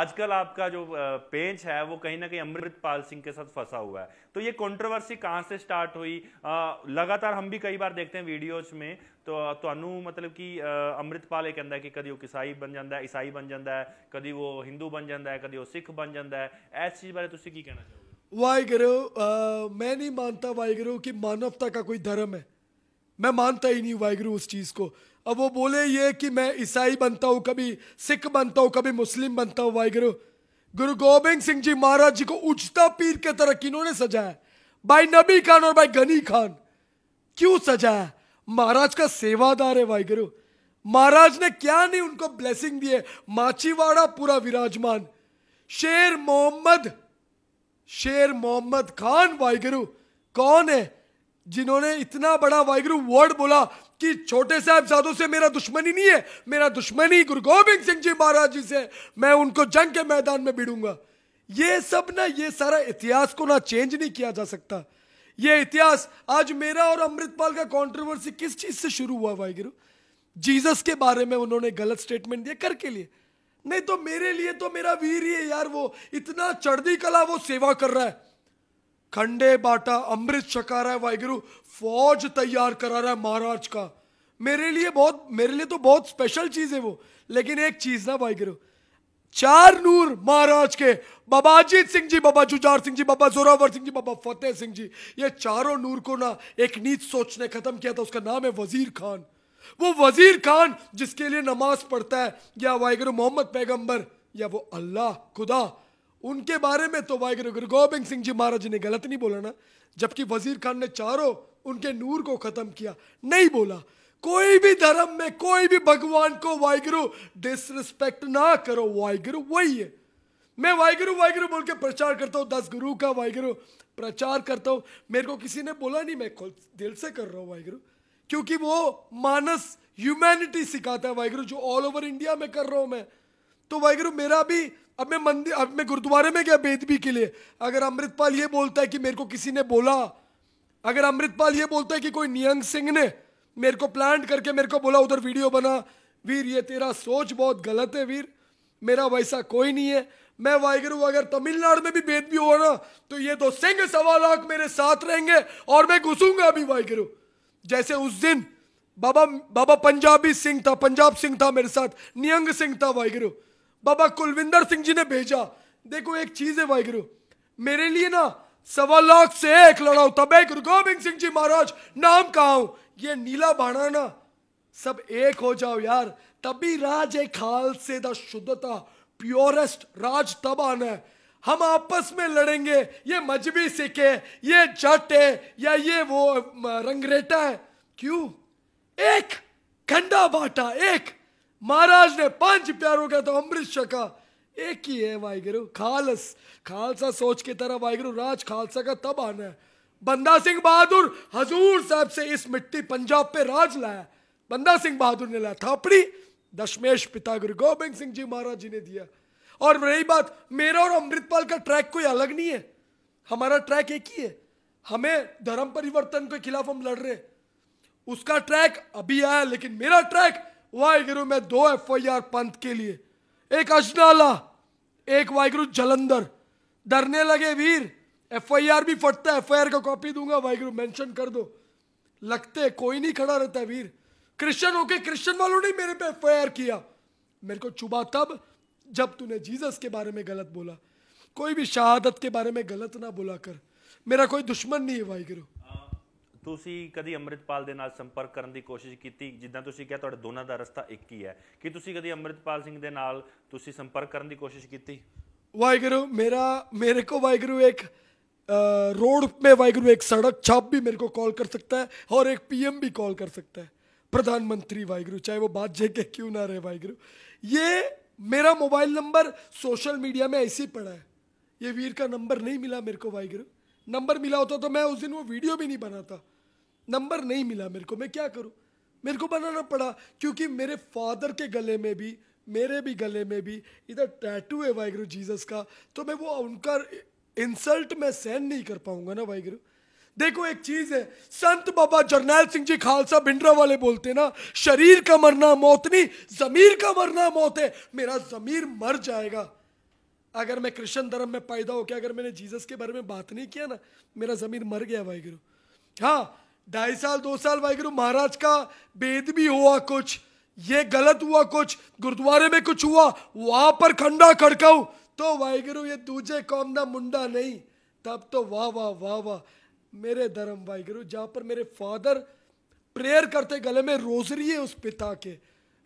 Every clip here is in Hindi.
आजकल आपका जो पेंच है वो कहीं ना कहीं अमृतपाल सिंह के साथ फंसा हुआ है तो ये कंट्रोवर्सी कहां से स्टार्ट हुई लगातार हम भी कई बार देखते हैं वीडियोस में तो तुहानू मतलब कि अमृतपाल ये कहता है कि कभी वो ईसाई बन जाता है ईसाई बन जाता है कभी वो हिंदू बन जाता है कभी वो सिख बन जाता है इस चीज बारे की कहना चाहोगे वाहगुरु मैं नहीं मानता वाहगुरु की मानवता का कोई धर्म है मैं मानता ही नहीं वाहगुरु उस चीज़ को अब वो बोले ये कि मैं ईसाई बनता हूँ कभी सिख बनता हूँ कभी मुस्लिम बनता हूँ वाहगुरु गुरु गोबिंद सिंह जी महाराज जी को उचता पीर के तरह किन्होंने सजाया भाई नबी खान और भाई गनी खान क्यों सजाया महाराज का सेवादार है वाहगुरु महाराज ने क्या नहीं उनको ब्लेसिंग दिए माचीवाड़ा पूरा विराजमान शेर मोहम्मद शेर मोहम्मद खान वाहगुरु कौन है जिन्होंने इतना बड़ा वाहगुरु वर्ड बोला कि छोटे साहेबजादों से मेरा दुश्मनी नहीं है मेरा दुश्मनी गुरु गोविंद सिंह जी महाराज जी से मैं उनको जंग के मैदान में भिड़ूंगा ये सब ना ये सारा इतिहास को ना चेंज नहीं किया जा सकता ये इतिहास आज मेरा और अमृतपाल का कंट्रोवर्सी किस चीज से शुरू हुआ वाहगुरु जीसस के बारे में उन्होंने गलत स्टेटमेंट दिया कर के लिए नहीं तो मेरे लिए तो मेरा वीर ही है यार वो इतना चढ़दी कला वो सेवा कर रहा है खंडे बाटा अमृत छका रहा है वाहगुरु फौज तैयार करा रहा है महाराज का मेरे लिए बहुत मेरे लिए तो बहुत स्पेशल चीज है वो लेकिन एक चीज ना वाहिगुरु चार नूर महाराज के बाबा अजीत सिंह जी बाबा जुजार सिंह जी बाबा जोरावर सिंह जी बाबा फतेह सिंह जी ये चारों नूर को ना एक नीच सोच ने खत्म किया था उसका नाम है वजीर खान वो वजीर खान जिसके लिए नमाज पढ़ता है या वाहगुरु मोहम्मद पैगंबर या वो अल्लाह खुदा उनके बारे में तो वाहगुरु गुरु गोबिंद सिंह जी महाराज ने गलत नहीं बोला ना जबकि वजीर खान ने चारों उनके नूर को ख़त्म किया नहीं बोला कोई भी धर्म में कोई भी भगवान को वाहगुरु डिसरिस्पेक्ट ना करो वाहगुरु वही है मैं वाहगुरु वाहगुरु बोल के प्रचार करता हूँ दस गुरु का वाहगुरु प्रचार करता हूँ मेरे को किसी ने बोला नहीं मैं खुद दिल से कर रहा हूँ वाहगुरु क्योंकि वो मानस ह्यूमैनिटी सिखाता है वाहगुरु जो ऑल ओवर इंडिया में कर रहा हूँ मैं तो वाहगुरु मेरा भी अब मैं मंदिर अब मैं गुरुद्वारे में गया बेदबी के लिए अगर अमृतपाल ये बोलता है कि मेरे को किसी ने बोला अगर अमृतपाल ये बोलता है कि कोई नियंग सिंह ने मेरे को प्लान करके मेरे को बोला उधर वीडियो बना वीर ये तेरा सोच बहुत गलत है वीर मेरा वैसा कोई नहीं है मैं वाहगुरु अगर तमिलनाडु में भी बेदबी भी हो ना तो ये तो सिंह सवा लाख मेरे साथ रहेंगे और मैं घुसूंगा अभी वाहिगुरु जैसे उस दिन बाबा बाबा पंजाबी सिंह था पंजाब सिंह था मेरे साथ नियंग सिंह था वाहगुरु बाबा कुलविंदर सिंह जी ने भेजा देखो एक चीज है गुरु मेरे लिए ना सवा लाख से एक लड़ाऊ तब गुरु गोविंद सिंह जी महाराज नाम कहा ये नीला बाणा ना सब एक हो जाओ यार तभी राज है खालसे द शुद्धता प्योरेस्ट राज तब आना है हम आपस में लड़ेंगे ये मजबी सिख है ये जट है या ये वो रंगरेटा है क्यों एक खंडा बाटा एक महाराज ने पांच प्यारों का तो अमृत शका एक ही है वाहगुरु खालस खालसा सोच की तरह वाहगुरु राज खालसा का तब आना है बंदा सिंह बहादुर हजूर साहब से इस मिट्टी पंजाब पे राज लाया बंदा सिंह बहादुर ने लाया थापड़ी दशमेश पिता गुरु गोबिंद सिंह जी महाराज जी ने दिया और रही बात मेरा और अमृतपाल का ट्रैक कोई अलग नहीं है हमारा ट्रैक एक ही है हमें धर्म परिवर्तन के खिलाफ हम लड़ रहे हैं उसका ट्रैक अभी आया लेकिन मेरा ट्रैक वाहगुरु में दो एफ आई आर पंथ के लिए एक अजनाला एक वाहगुरु जलंधर डरने लगे वीर एफ आई आर भी फटता है एफ आई आर का कॉपी दूंगा वाहगुरु मैंशन कर दो लगते कोई नहीं खड़ा रहता वीर क्रिश्चन होके क्रिश्चन वालों ने मेरे पे एफ आई आर किया मेरे को चुबा तब जब तूने जीसस के बारे में गलत बोला कोई भी शहादत के बारे में गलत ना बोला कर मेरा कोई दुश्मन नहीं है वाहगुरु ਤੁਸੀਂ ਕਦੀ ਅਮਰਿਤਪਾਲ ਦੇ ਨਾਲ ਸੰਪਰਕ ਕਰਨ ਦੀ ਕੋਸ਼ਿਸ਼ ਕੀਤੀ ਜਿੱਦਾਂ ਤੁਸੀਂ ਕਿਹਾ ਤੁਹਾਡੇ ਦੋਨਾਂ ਦਾ ਰਸਤਾ ਇੱਕ ਹੀ ਹੈ ਕੀ ਤੁਸੀਂ ਕਦੀ ਅਮਰਿਤਪਾਲ ਸਿੰਘ ਦੇ ਨਾਲ ਤੁਸੀਂ ਸੰਪਰਕ ਕਰਨ ਦੀ ਕੋਸ਼ਿਸ਼ ਕੀਤੀ ਵਾਹਿਗੁਰੂ ਮੇਰਾ ਮੇਰੇ ਕੋ ਵਾਹਿਗੁਰੂ ਇੱਕ ਰੋਡ ਮੇ ਵਾਹਿਗੁਰੂ ਇੱਕ ਸੜਕ ਛਾਪ ਵੀ ਮੇਰੇ ਕੋ ਕਾਲ ਕਰ ਸਕਤਾ ਹੈ ਔਰ ਇੱਕ ਪੀਐਮ ਵੀ ਕਾਲ ਕਰ ਸਕਤਾ ਹੈ ਪ੍ਰਧਾਨ ਮੰਤਰੀ ਵਾਹਿਗੁਰੂ ਚਾਹੇ ਉਹ ਬਾਜੇ ਕੇ ਕਿਉਂ ਨਾ ਰਹੇ ਵਾਹਿਗੁਰੂ ਇਹ ਮੇਰਾ ਮੋਬਾਈਲ ਨੰਬਰ ਸੋਸ਼ਲ ਮੀਡੀਆ ਮੇ ਐਸੀ ਪੜਾ ਹੈ ਇਹ ਵੀਰ ਦਾ ਨੰਬਰ ਨਹੀਂ ਮਿਲਾ ਮੇਰੇ ਕੋ ਵਾਹਿਗੁਰੂ नंबर मिला होता तो मैं उस दिन वो वीडियो भी नहीं बनाता नंबर नहीं मिला मेरे को मैं क्या करूँ मेरे को बनाना पड़ा क्योंकि मेरे फादर के गले में भी मेरे भी गले में भी इधर टैटू है वाहगुरु जीसस का तो मैं वो उनका इंसल्ट मैं सहन नहीं कर पाऊंगा ना वाहगुरु देखो एक चीज है संत बाबा जरनैल सिंह जी खालसा भिंडरा वाले बोलते ना शरीर का मरना मौत नहीं जमीर का मरना मौत है मेरा जमीर मर जाएगा अगर मैं क्रिश्चन धर्म में पैदा होकर अगर मैंने जीसस के बारे में बात नहीं किया ना मेरा ज़मीन मर गया वाहिगुरु हाँ ढाई साल दो साल वाहिगुरु महाराज का भेद भी हुआ कुछ ये गलत हुआ कुछ गुरुद्वारे में कुछ हुआ वहां पर खंडा खड़काऊ तो वाहिगुरु ये दूजे कौम ना मुंडा नहीं तब तो वाह वाह वाह वाह मेरे धर्म वाहिगुरु जहाँ पर मेरे फादर प्रेयर करते गले में रोजरी है उस पिता के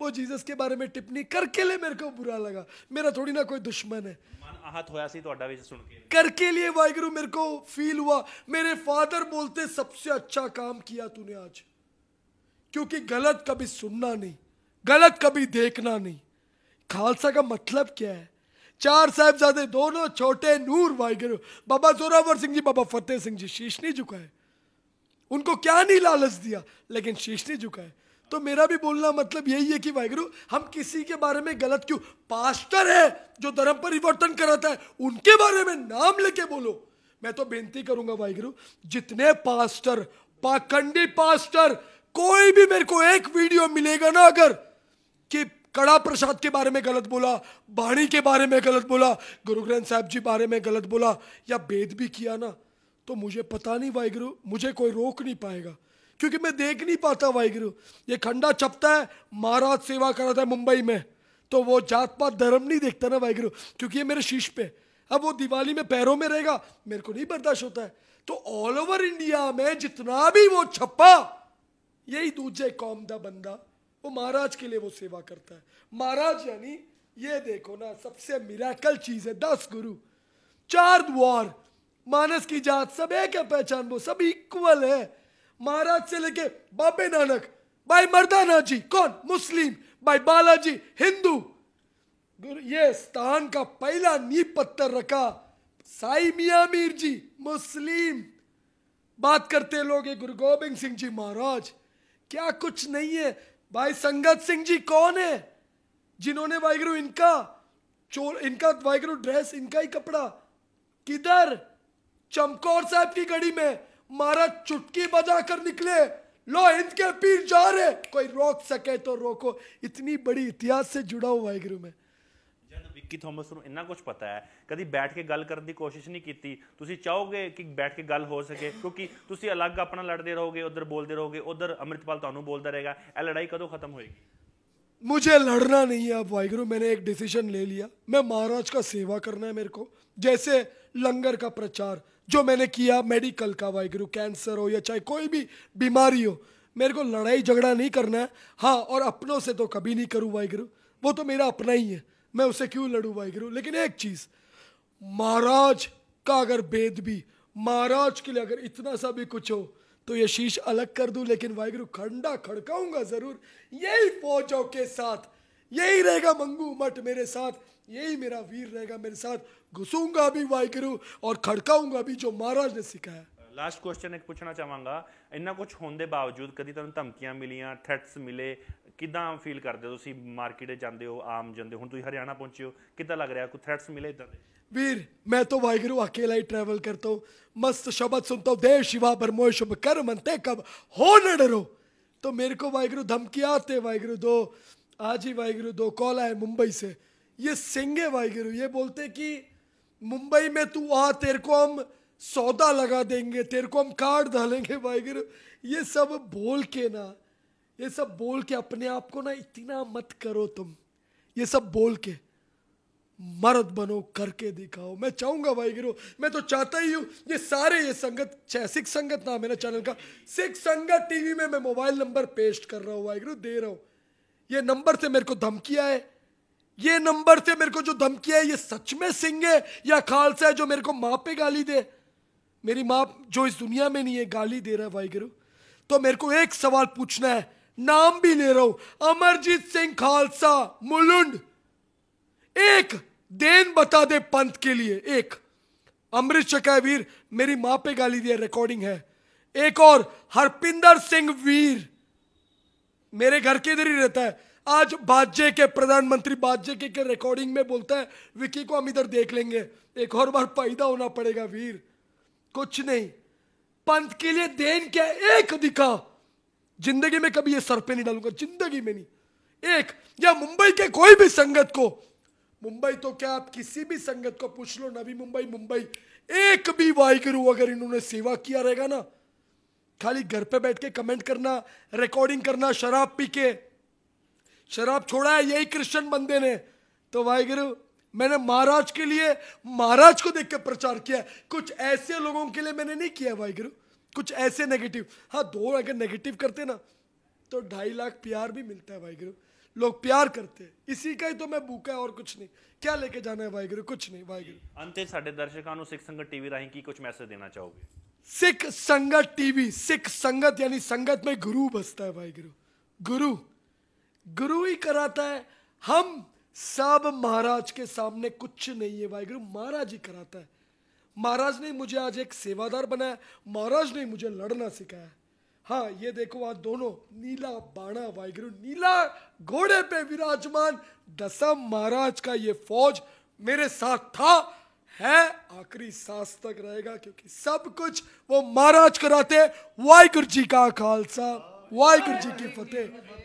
वो जीसस के बारे में टिप्पणी करके लिए मेरे को बुरा लगा मेरा थोड़ी ना कोई दुश्मन है आहत होया सी ਤੁਹਾਡਾ ਵੀ ਸੁਣ ਕੇ ਕਰਕੇ लिए वाहगुरु मेरे को फील हुआ मेरे फादर बोलते सबसे अच्छा काम किया तूने आज क्योंकि गलत कभी सुनना नहीं गलत कभी देखना नहीं खालसा का मतलब क्या है चार साहबजादे दोनों छोटे नूर वाहगुरु बाबा जोरावर सिंह जी बाबा फतेह सिंह जी शीश नहीं झुकाए उनको क्या नहीं लालच दिया लेकिन शीश नहीं झुकाए तो मेरा भी बोलना मतलब यही है कि वाहगुरु हम किसी के बारे में गलत क्यों पास्टर है जो धर्म परिवर्तन कराता है उनके बारे में नाम लेके बोलो मैं तो बेनती करूंगा वाहगुरु जितने पास्टर पाखंडी पास्टर कोई भी मेरे को एक वीडियो मिलेगा ना अगर कि कड़ा प्रसाद के बारे में गलत बोला बाणी के बारे में गलत बोला गुरु ग्रंथ साहब जी बारे में गलत बोला या भेद भी किया ना तो मुझे पता नहीं वाहगुरु मुझे कोई रोक नहीं पाएगा क्योंकि मैं देख नहीं पाता वाहिगुरु ये खंडा छपता है महाराज सेवा कराता है मुंबई में तो वो जात पात धर्म नहीं देखता ना वाहिगुरु क्योंकि ये मेरे शीश पे अब वो दिवाली में पैरों में रहेगा मेरे को नहीं बर्दाश्त होता है तो ऑल ओवर इंडिया में जितना भी वो छपा यही दूजे कौम का बंदा वो महाराज के लिए वो सेवा करता है महाराज यानी ये देखो ना सबसे मिराकल चीज है दस गुरु चार द्वार मानस की जात सब एक है पहचान वो सब इक्वल है महाराज से लेके बाबे नानक भाई मर्दाना जी कौन मुस्लिम भाई बालाजी हिंदू ये स्थान का पहला नींव पत्थर रखा साई मिया मीर जी मुस्लिम बात करते लोग गुरु गोबिंद सिंह जी महाराज क्या कुछ नहीं है भाई संगत सिंह जी कौन है जिन्होंने वाहगुरु इनका चोर इनका गुरु ड्रेस इनका ही कपड़ा किधर चमकौर साहब की गड़ी में महाराज चुटकी बजा कर निकले लो हिंद के पीर जा रहे कोई रोक सके तो रोको इतनी बड़ी इतिहास से जुड़ा हुआ है गुरु में विक्की थॉमस को इतना कुछ पता है कभी बैठ के गल करने की कोशिश नहीं की तुसी चाहोगे कि बैठ के गल हो सके क्योंकि तुसी अलग अपना लड़ते रहोगे उधर बोलते रहोगे उधर अमृतपाल तो बोलता रहेगा यह लड़ाई कदों खत्म होगी मुझे लड़ना नहीं है वाहगुरु मैंने एक डिसीजन ले लिया मैं महाराज का सेवा करना है मेरे को जैसे लंगर का प्रचार जो मैंने किया मेडिकल का वाहगुरु कैंसर हो या चाहे कोई भी बीमारी हो मेरे को लड़ाई झगड़ा नहीं करना है हाँ और अपनों से तो कभी नहीं करूँ वाहगुरु वो तो मेरा अपना ही है मैं उसे क्यों लड़ूँ वाहगुरु लेकिन एक चीज़ महाराज का अगर भेद भी महाराज के लिए अगर इतना सा भी कुछ हो तो ये शीश अलग कर दूं लेकिन वाहगुरु खंडा खड़काऊंगा जरूर यही फौजों के साथ यही रहेगा मंगू मठ मेरे साथ यही मेरा वीर रहेगा मेरे साथ घुसूंगा भी वाहिगुरु और खड़काऊंगा भी जो महाराज ने सिखाया लास्ट क्वेश्चन एक पूछना चाहवागा इन्ना कुछ होने के बावजूद कभी तुम धमकियां मिली थ्रैट्स मिले कि फील करते हो मार्केट जाते हो आम ਆਮ ਜਾਂਦੇ ਹੁਣ ਤੁਸੀਂ ਹਰਿਆਣਾ ਪਹੁੰਚੇ ਹੋ ਕਿਦਾਂ ਲੱਗ ਰਿਹਾ ਕੋਈ ਥ੍ਰੈਟਸ ਮਿਲੇ ਇਦਾਂ वीर मैं तो वाहगुरु अकेला ही ट्रैवल करता हूँ मस्त शब्द सुनता हूँ देव शिवा ब्रह्मो शुभ कर मनते कब हो न डरो तो मेरे को वाहगुरु धमकी आते वाहगुरु दो आज ही वाहिगुरु दो कॉल आए मुंबई से ये सिंगे वाहिगुरु ये बोलते कि मुंबई में तू आ तेरे को हम सौदा लगा देंगे तेरे को हम कार्ड डालेंगे वाहिगुरु ये सब बोल के ना ये सब बोल के अपने आप को ना इतना मत करो तुम ये सब बोल के मर्द बनो करके दिखाओ मैं चाहूंगा वाहिगुरु मैं तो चाहता ही हूँ ये सारे ये संगत सिख संगत ना मेरे चैनल का सिख संगत टीवी में मैं मोबाइल नंबर पेस्ट कर रहा हूँ वाहिगुरु दे रहा हूँ ये नंबर से मेरे को धमकिया है ये नंबर से मेरे को जो धमकिया है ये सच में सिंह है या खालसा है जो मेरे को माँ पे गाली दे मेरी माँ जो इस दुनिया में नहीं है गाली दे रहा है वाहिगुरु तो मेरे को एक सवाल पूछना है नाम भी ले रहा हूं अमरजीत सिंह खालसा मुलुंड एक देन बता दे पंथ के लिए एक अमृत शका वीर मेरी माँ पे गाली दिया रिकॉर्डिंग है एक और हरपिंदर सिंह वीर मेरे घर के इधर ही रहता है आज बाजे के प्रधानमंत्री बाजे के, के रिकॉर्डिंग में बोलता है विकी को हम इधर देख लेंगे एक और बार पैदा होना पड़ेगा वीर कुछ नहीं पंथ के लिए देन क्या एक दिखा जिंदगी में कभी ये सर पे नहीं डालूंगा जिंदगी में नहीं एक या मुंबई के कोई भी संगत को मुंबई तो क्या आप किसी भी संगत को पूछ लो नवी मुंबई मुंबई एक भी वाहगुरु अगर इन्होंने सेवा किया रहेगा ना खाली घर पे बैठ के कमेंट करना रिकॉर्डिंग करना शराब पी के शराब छोड़ा है यही क्रिश्चियन बंदे ने तो वाहिगुरु मैंने महाराज के लिए महाराज को देख के प्रचार किया कुछ ऐसे लोगों के लिए मैंने नहीं किया वाहिगुरु कुछ ऐसे नेगेटिव हाँ दो अगर नेगेटिव करते ना तो ढाई लाख प्यार भी मिलता है वाहिगुरु लोग प्यार करते हैं इसी का ही तो मैं भूखा है और कुछ नहीं क्या लेके जाना है वाहिगुरु कुछ नहीं वाहिगुरु अंत साढ़े दर्शकों सिख संगत टीवी राही की कुछ मैसेज देना चाहोगे सिख संगत टीवी सिख संगत यानी संगत में गुरु बसता है भाई गुरु गुरु गुरु ही कराता है हम सब महाराज के सामने कुछ नहीं है भाई गुरु महाराज ही कराता है महाराज ने मुझे आज एक सेवादार बनाया महाराज ने मुझे लड़ना सिखाया हाँ ये देखो आज दोनों नीला बाणा वाहिगुरु नीला घोड़े पे विराजमान दसम महाराज का ये फौज मेरे साथ था है आखिरी सांस तक रहेगा क्योंकि सब कुछ वो महाराज कराते वाहगुरु जी का खालसा वाहगुरु जी की फतेह